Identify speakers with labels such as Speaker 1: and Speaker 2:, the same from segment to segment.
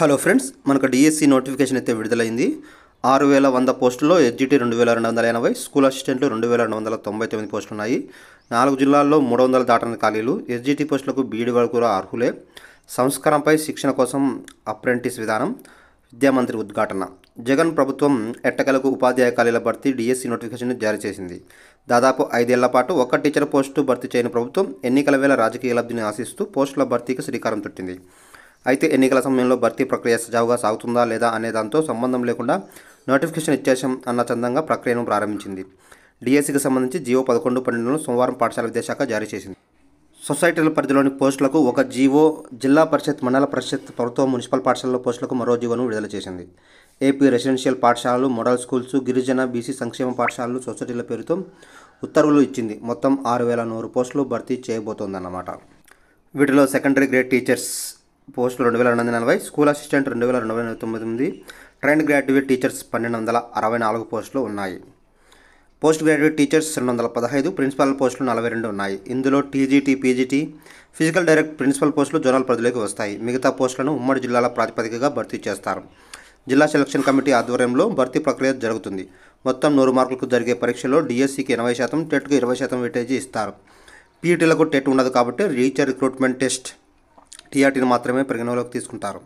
Speaker 1: hello friends మనకు DSC e notification అయితే విడుదలైంది ఆరు వేల వంద పోస్టుల్లో ఎస్జిటి రెండు వేల రెండు వందల ఎనభై స్కూల్ అసిస్టెంట్లు రెండు వేల రెండు వందల తొంభై తొమ్మిది పోస్టులు ఉన్నాయి నాలుగు జిల్లాల్లో మూడు వందల దాటన ఖాళీలు ఎస్జిటి పోస్టులకు బీడి వరకు కూడా అర్హులే సంస్కరణపై శిక్షణ కోసం అప్రెంటిస్ విధానం విద్యామంత్రి ఉద్ఘాటన జగన్ ప్రభుత్వం ఎట్టకలకు ఉపాధ్యాయ ఖాళీల భర్తీ డిఎస్సి e నోటిఫికేషన్ జారీ చేసింది దాదాపు ఐదేళ్ల పాటు ఒక్క టీచర్ పోస్టు భర్తీ చేయని ప్రభుత్వం ఎన్నికల వేళ రాజకీయ లబ్ధిని ఆశిస్తూ పోస్టుల భర్తీకి శ్రీకారం చుట్టింది అయితే ఎన్నికల సమయంలో భర్తీ ప్రక్రియ సజావుగా సాగుతుందా లేదా అనే దాంతో సంబంధం లేకుండా నోటిఫికేషన్ ఇచ్చేసాం అన్న చందంగా ప్రక్రియను ప్రారంభించింది డిఎస్సికి సంబంధించి జియో పదకొండు పన్నెండును సోమవారం పాఠశాల విద్యాశాఖ జారీ చేసింది సొసైటీల పరిధిలోని పోస్టులకు ఒక జీవో జిల్లా పరిషత్ మండల పరిషత్ ప్రభుత్వ మున్సిపల్ పాఠశాలలో పోస్టులకు మరో జీవోను విడుదల చేసింది ఏపీ రెసిడెన్షియల్ పాఠశాలలు మోడల్ స్కూల్స్ గిరిజన బీసీ సంక్షేమ పాఠశాలలు సొసైటీల పేరుతో ఉత్తర్వులు ఇచ్చింది మొత్తం ఆరు వేల నూరు పోస్టులు భర్తీ చేయబోతోందన్నమాట వీటిలో సెకండరీ గ్రేడ్ టీచర్స్ పోస్టులు రెండు వేల రెండు వందల నలభై స్కూల్ అసిస్టెంట్ రెండు వేల రెండు వందల తొమ్మిది ట్రైన్ గ్రాడ్యుయేట్ టీచర్స్ పన్నెండు వందల అరవై నాలుగు పోస్టులు ఉన్నాయి పోస్ట్ గ్రాడ్యుయేట్ టీచర్స్ రెండు వందల పదహైదు ప్రిన్సిపల్ పోస్టులు నలభై రెండు ఉన్నాయి ఇందులో TGT PGT physical direct principal పోస్టులు జోనల్ పరిధిలోకి వస్తాయి మిగతా పోస్టులను ఉమ్మడి జిల్లాల ప్రాతిపదికగా భర్తీ చేస్తారు జిల్లా సెలక్షన్ కమిటీ ఆధ్వర్యంలో భర్తీ ప్రక్రియ జరుగుతుంది మొత్తం నూరు మార్కులకు జరిగే పరీక్షలో డిఎస్సికి ఎనభై శాతం టెట్కు ఇరవై శాతం వెయిటేజీ ఇస్తారు పీఈటీలకు టెట్ ఉండదు కాబట్టి రీచర్ రిక్రూట్మెంట్ టెస్ట్ టీఆర్టీని మాత్రమే పరిగణలోకి తీసుకుంటారు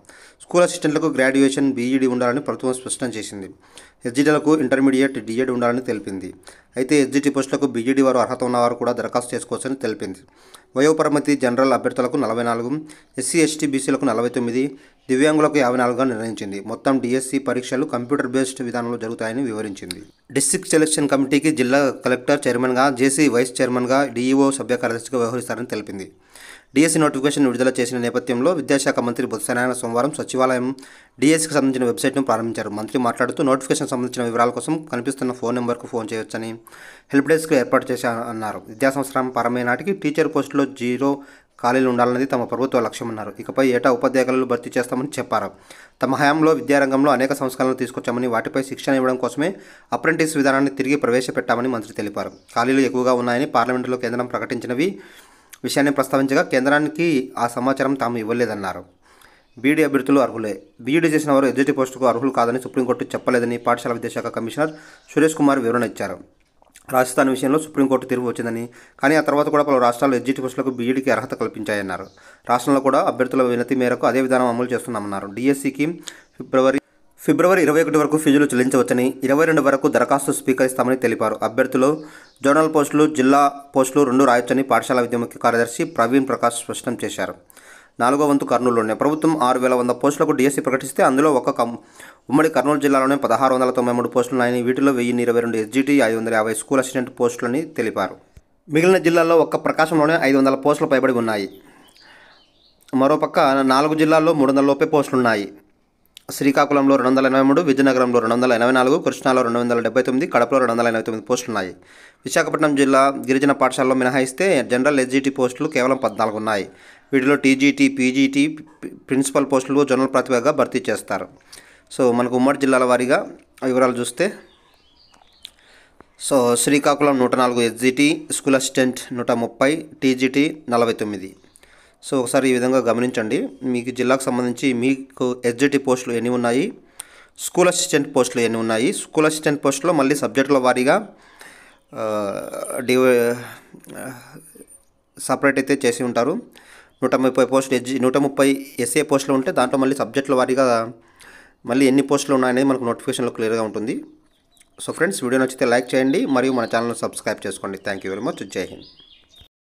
Speaker 1: స్కూల్ అసిస్టెంట్లకు గ్రాడ్యుయేషన్ బీఈడీ ఉండాలని ప్రభుత్వం స్పష్టం చేసింది ఎస్జిటీలకు ఇంటర్మీడియట్ డిఎడ్ ఉండాలని తెలిపింది అయితే ఎస్జిటి పోస్టులకు బీఈడీ వారు అర్హత ఉన్నవారు కూడా దరఖాస్తు చేసుకోవచ్చని తెలిపింది వయోపరిమితి జనరల్ అభ్యర్థులకు నలభై నాలుగు ఎస్సీ ఎస్టీ బీసీలకు నలభై తొమ్మిది దివ్యాంగులకు యాభై నాలుగుగా నిర్ణయించింది మొత్తం డిఎస్సి పరీక్షలు కంప్యూటర్ బేస్డ్ విధానంలో జరుగుతాయని వివరించింది డిస్టిక్ సెలక్షన్ కమిటీకి జిల్లా కలెక్టర్ చైర్మన్గా జేసీ వైస్ చైర్మన్గా డీఈఓ సభ్య కార్యదర్శిగా వ్యవహరిస్తారని తెలిపింది డిఎస్సి నోటిఫికేషన్ విడుదల చేసిన నేపథ్యంలో విద్యాశాఖ మంత్రి బొత్సనారాయణ సోమవారం సచివాలయం డిఎస్సికి సంబంధించిన వెబ్సైట్ను ప్రారంభించారు మంత్రి మాట్లాడుతూ నోటిఫికేషన్ సంబంధించిన వివరాల కోసం కనిపిస్తున్న ఫోన్ నెంబర్కు ఫోన్ చేయొచ్చని హెల్ప్ డెస్క్ ఏర్పాటు చేశారన్నారు సంవత్సరం పరమైన నాటికి టీచర్ పోస్టులో జీరో ఖాళీలు ఉండాలన్నది తమ ప్రభుత్వ లక్ష్యమన్నారు ఇకపై ఏటా ఉపాధ్యాయులు భర్తీ చేస్తామని చెప్పారు తమ హయాంలో విద్యారంగంలో అనేక సంస్కరణలు తీసుకొచ్చామని వాటిపై శిక్షణ ఇవ్వడం కోసమే అప్రెంటిస్ విధానాన్ని తిరిగి ప్రవేశపెట్టామని మంత్రి తెలిపారు ఖాళీలు ఎక్కువగా ఉన్నాయని పార్లమెంటులో కేంద్రం ప్రకటించినవి విషయాన్ని ప్రస్తావించగా కేంద్రానికి ఆ సమాచారం తాము ఇవ్వలేదన్నారు బీడీ అభ్యర్థులు అర్హులే బీఈడీ చేసిన వారు ఎదుటి పోస్టుకు అర్హులు కాదని సుప్రీంకోర్టు చెప్పలేదని పాఠశాల విద్యాశాఖ కమిషనర్ సురేష్ కుమార్ వివరణ ఇచ్చారు రాజస్థాన్ విషయంలో సుప్రీంకోర్టు తీర్పు వచ్చిందని కానీ ఆ తర్వాత కూడా పలు రాష్ట్రాలు ఎగ్జిట్ పోస్టులకు బీఈడీకి అర్హత కల్పించాయన్నారు రాష్ట్రంలో కూడా అభ్యర్థుల వినతి మేరకు అదే విధానం అమలు చేస్తున్నామన్నారు డిఎస్సికి ఫిబ్రవరి ఫిబ్రవరి ఇరవై ఒకటి వరకు ఫీజులు చెల్లించవచ్చని ఇరవై రెండు వరకు దరఖాస్తు స్వీకరిస్తామని తెలిపారు అభ్యర్థులు జోనల్ పోస్టులు జిల్లా పోస్టులు రెండు రాయొచ్చని పాఠశాల విద్య ముఖ్య కార్యదర్శి ప్రవీణ్ ప్రకాష్ స్పష్టం చేశారు నాలుగో వంతు కర్నూలులోనే ప్రభుత్వం ఆరు వేల వంద పోస్టులకు డీఎస్సీ ప్రకటిస్తే అందులో ఒక ఉమ్మడి కర్నూలు జిల్లాలోనే పదహారు వందల తొంభై మూడు పోస్టులు ఉన్నాయని వీటిలో వెయ్యి ఇరవై రెండు ఎస్జీటీ ఐదు వందల యాభై స్కూల్ అసిస్టెంట్ పోస్టులని తెలిపారు మిగిలిన జిల్లాల్లో ఒక్క ప్రకాశంలోనే ఐదు వందల పోస్టులు పైబడి ఉన్నాయి మరోపక్క నాలుగు జిల్లాల్లో మూడు వందల లోపే పోస్టులు ఉన్నాయి శ్రీకాకుళంలో రెండు వందల ఎనభై మూడు విజయనగరంలో రెండు వందల ఎనభై నాలుగు కృష్ణాలో రెండు వందల డెబ్బై తొమ్మిది కడపలో రెండు వందల ఎనభై తొమ్మిది పోస్టులు ఉన్నాయి విశాఖపట్నం జిల్లా గిరిజన పాఠశాలలో మినహాయిస్తే జనరల్ ఎస్జీటీ పోస్టులు కేవలం పద్నాలుగు ఉన్నాయి వీటిలో టీజీటీ పీజీటీ ప్రిన్సిపల్ పోస్టులు జనరల్ ప్రతిభగా భర్తీ చేస్తారు సో మనకు ఉమ్మడి జిల్లాల వారీగా వివరాలు చూస్తే సో శ్రీకాకుళం నూట నాలుగు ఎస్జీటీ స్కూల్ అసిస్టెంట్ నూట ముప్పై టీజీటీ నలభై తొమ్మిది సో ఒకసారి ఈ విధంగా గమనించండి మీకు జిల్లాకు సంబంధించి మీకు ఎస్జిటి పోస్టులు ఎన్ని ఉన్నాయి స్కూల్ అసిస్టెంట్ పోస్టులు ఎన్ని ఉన్నాయి స్కూల్ అసిస్టెంట్ పోస్టులో మళ్ళీ సబ్జెక్టుల వారీగా డివై సపరేట్ అయితే చేసి ఉంటారు నూట ముప్పై పోస్టులు ఎస్జి నూట ముప్పై ఎస్ఏ పోస్టులు ఉంటే దాంట్లో మళ్ళీ సబ్జెక్టుల వారీగా మళ్ళీ ఎన్ని పోస్టులు ఉన్నాయనేది మనకు నోటిఫికేషన్లో క్లియర్గా ఉంటుంది సో ఫ్రెండ్స్ వీడియో నచ్చితే లైక్ చేయండి మరియు మన ఛానల్ను సబ్స్క్రైబ్ చేసుకోండి థ్యాంక్ యూ వెరీ మచ్ జై హింద్